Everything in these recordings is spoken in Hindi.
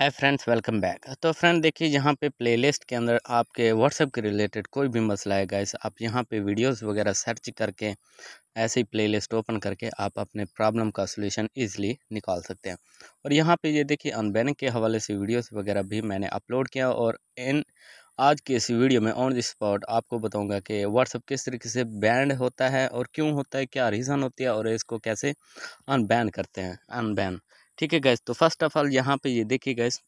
है फ्रेंड्स वेलकम बैक तो फ्रेंड देखिए यहाँ पे प्लेलिस्ट के अंदर आपके व्हाट्सएप के रिलेटेड कोई भी मसला है गाइस आप यहाँ पे वीडियोस वगैरह सर्च करके ऐसे ही प्लेलिस्ट ओपन करके आप अपने प्रॉब्लम का सलूशन इजीली निकाल सकते हैं और यहाँ पे ये देखिए अनबैनिंग के हवाले से वीडियोस वगैरह भी मैंने अपलोड किया और इन आज की इस वीडियो में ऑन द स्पॉट आपको बताऊंगा कि व्हाट्सअप किस तरीके से बैंड होता है और क्यों होता है क्या रीज़न होती है और इसको कैसे अनबैन करते हैं अनबैन ठीक है गैस तो फर्स्ट ऑफ ऑल यहाँ पे ये देखिए गैस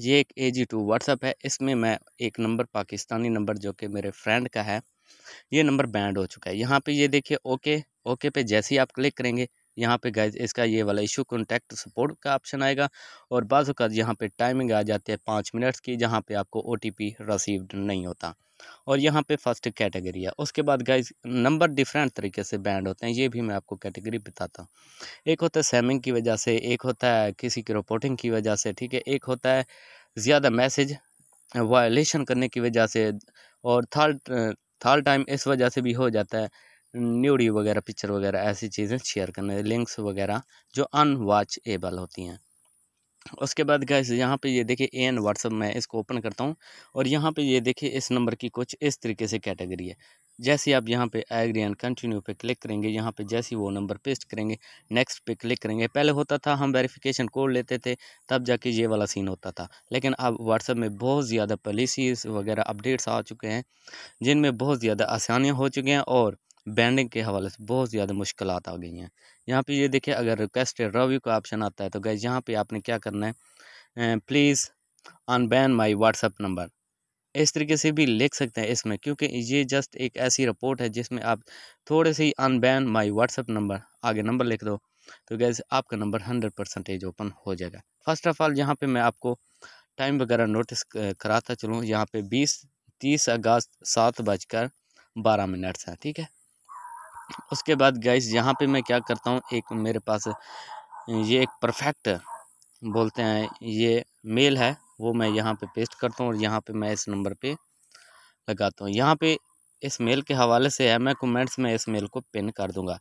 ये एक ए जी टू व्हाट्सअप है इसमें मैं एक नंबर पाकिस्तानी नंबर जो कि मेरे फ्रेंड का है ये नंबर बैंड हो चुका है यहाँ पे ये देखिए ओके ओके पे जैसे ही आप क्लिक करेंगे यहाँ पे गैस इसका ये वाला इशू कॉन्टैक्ट सपोर्ट का ऑप्शन आएगा और बाज़ यहाँ पर टाइमिंग आ जाती है पाँच मिनट्स की जहाँ पर आपको ओ रसीव्ड नहीं होता और यहाँ पे फर्स्ट कैटेगरी है उसके बाद गाइज नंबर डिफरेंट तरीके से बैंड होते हैं ये भी मैं आपको कैटेगरी बताता हूँ एक होता है सैमिंग की वजह से एक होता है किसी की रिपोर्टिंग की वजह से ठीक है एक होता है ज़्यादा मैसेज वायलेशन करने की वजह से और थर्ड थर्ड टाइम इस वजह से भी हो जाता है न्यूडी वगैरह पिक्चर वगैरह ऐसी चीज़ें शेयर करने लिंक्स वगैरह जो अनवाचेबल होती हैं उसके बाद गैस यहाँ पे ये देखिए ए एन व्हाट्सअप मैं इसको ओपन करता हूँ और यहाँ पे ये देखिए इस नंबर की कुछ इस तरीके से कैटेगरी है जैसे आप यहाँ पे एग्री एंड कंटिन्यू पे क्लिक करेंगे यहाँ पे जैसे वो नंबर पेस्ट करेंगे नेक्स्ट पे क्लिक करेंगे पहले होता था हम वेरिफिकेशन कोड लेते थे तब जाके ये वाला सीन होता था लेकिन अब व्हाट्सअप में बहुत ज़्यादा पॉलिसीज़ वगैरह अपडेट्स आ चुके हैं जिनमें बहुत ज़्यादा आसानियाँ हो चुकी हैं और बैंडिंग के हवाले से बहुत ज़्यादा मुश्किल आ गई हैं यहाँ पे ये देखिए अगर रिक्वेस्ट रवि का ऑप्शन आता है तो गैस यहाँ पे आपने क्या करना है please unban my WhatsApp number इस तरीके से भी लिख सकते हैं इसमें क्योंकि ये जस्ट एक ऐसी रिपोर्ट है जिसमें आप थोड़े से ही अनबैन माई व्हाट्सअप नंबर आगे नंबर लिख दो तो गैस आपका नंबर हंड्रेड परसेंटेज ओपन हो जाएगा फर्स्ट ऑफ ऑल यहाँ पर मैं आपको टाइम वगैरह नोटिस कराता चलूँ यहाँ पर बीस तीस अगस्त सात बजकर बारह मिनट्स हैं ठीक है उसके बाद गैस यहाँ पे मैं क्या करता हूँ एक मेरे पास ये एक परफेक्ट बोलते हैं ये मेल है वो मैं यहाँ पे पेस्ट करता हूँ और यहाँ पे मैं इस नंबर पे लगाता हूँ यहाँ पे इस मेल के हवाले से है मैं कमेंट्स में इस मेल को पिन कर दूँगा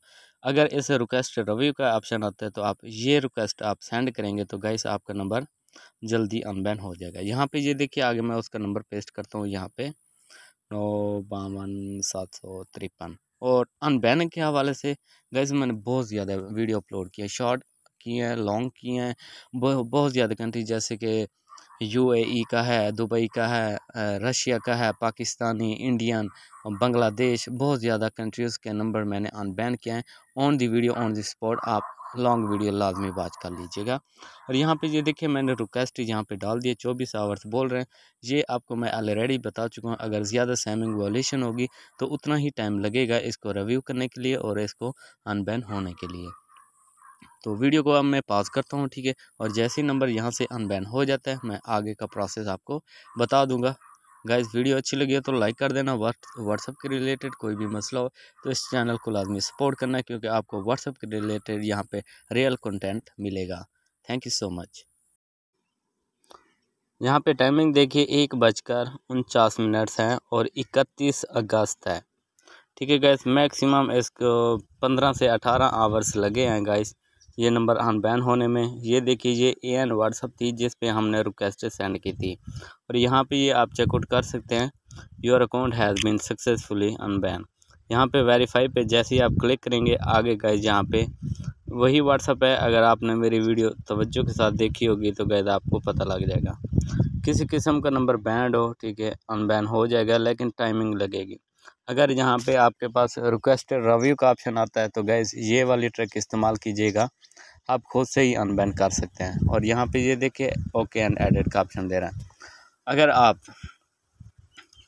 अगर इस रिक्वेस्ट रिव्यू का ऑप्शन आता है तो आप ये रिक्वेस्ट आप सेंड करेंगे तो गैस आपका नंबर जल्दी अनबैन हो जाएगा यहाँ पे ये देखिए आगे मैं उसका नंबर पेस्ट करता हूँ यहाँ पे नौ बावन सात सौ तिरपन और अनबैनिंग के हवाले से गैस मैंने बहुत ज़्यादा वीडियो अपलोड किया शॉर्ट किए हैं लॉन्ग किए हैं बहुत ज़्यादा कंट्री जैसे कि यूएई e का है दुबई का है रशिया का है पाकिस्तानी इंडियन बांग्लादेश बहुत ज़्यादा कंट्रीज़ के नंबर मैंने अनबैन किए हैं on the video on the spot आप लॉन्ग वीडियो लाजमी बात कर लीजिएगा और यहाँ पे ये देखिए मैंने रिक्वेस्ट यहाँ पे डाल दिए चौबीस आवर्स बोल रहे हैं ये आपको मैं ऑलरेडी बता चुका हूँ अगर ज़्यादा सैमिंग वॉलेशन होगी तो उतना ही टाइम लगेगा इसको रिव्यू करने के लिए और इसको अनबैन होने के लिए तो वीडियो को अब मैं पास करता हूँ ठीक है और जैसे ही नंबर यहाँ से अनबैन हो जाता है मैं आगे का प्रोसेस आपको बता दूँगा गाइस वीडियो अच्छी लगी है तो लाइक कर देना व्हाट्सअप के रिलेटेड कोई भी मसला हो तो इस चैनल को लाजमी सपोर्ट करना क्योंकि आपको व्हाट्सअप के रिलेटेड यहाँ पे रियल कंटेंट मिलेगा थैंक यू सो मच यहाँ पे टाइमिंग देखिए एक बजकर उनचास मिनट्स हैं और इकतीस अगस्त है ठीक है गैस मैक्सिमम इसको पंद्रह से अठारह आवर्स लगे हैं गैस ये नंबर अनबैन होने में ये देखिए ये ए एन व्हाट्सअप थी जिस पे हमने रिक्वेस्ट सेंड की थी और यहाँ पे ये आप चेकआउट कर सकते हैं your account has been successfully unban यहाँ पे वेरीफाई पे जैसे ही आप क्लिक करेंगे आगे गए जहाँ पे वही व्हाट्सअप है अगर आपने मेरी वीडियो तोज्जो के साथ देखी होगी तो गैद आपको पता लग जाएगा किसी किस्म का नंबर बैंड हो ठीक है अनबैन हो जाएगा लेकिन टाइमिंग लगेगी अगर यहाँ पे आपके पास रिक्वेस्ट रिव्यू का ऑप्शन आता है तो गैस ये वाली ट्रैक इस्तेमाल कीजिएगा आप खुद से ही अनबैन कर सकते हैं और यहाँ पे ये देखिए ओके एंड एडिट का ऑप्शन दे रहा है अगर आप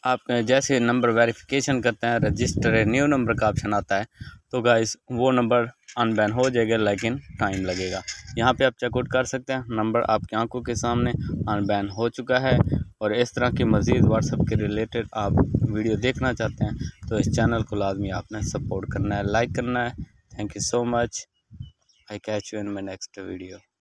आप जैसे नंबर वेरिफिकेशन करते हैं रजिस्टर न्यू नंबर का ऑप्शन आता है तो गैस वो नंबर अनबैन हो जाएगा लेकिन टाइम लगेगा यहाँ पे आप चेकआउट कर सकते हैं नंबर आपकी आंखों के सामने अनबैन हो चुका है और इस तरह के मज़ीद व्हाट्सअप के रिलेटेड आप वीडियो देखना चाहते हैं तो इस चैनल को लाजमी आपने सपोर्ट करना है लाइक करना है thank you so much I catch you in my next video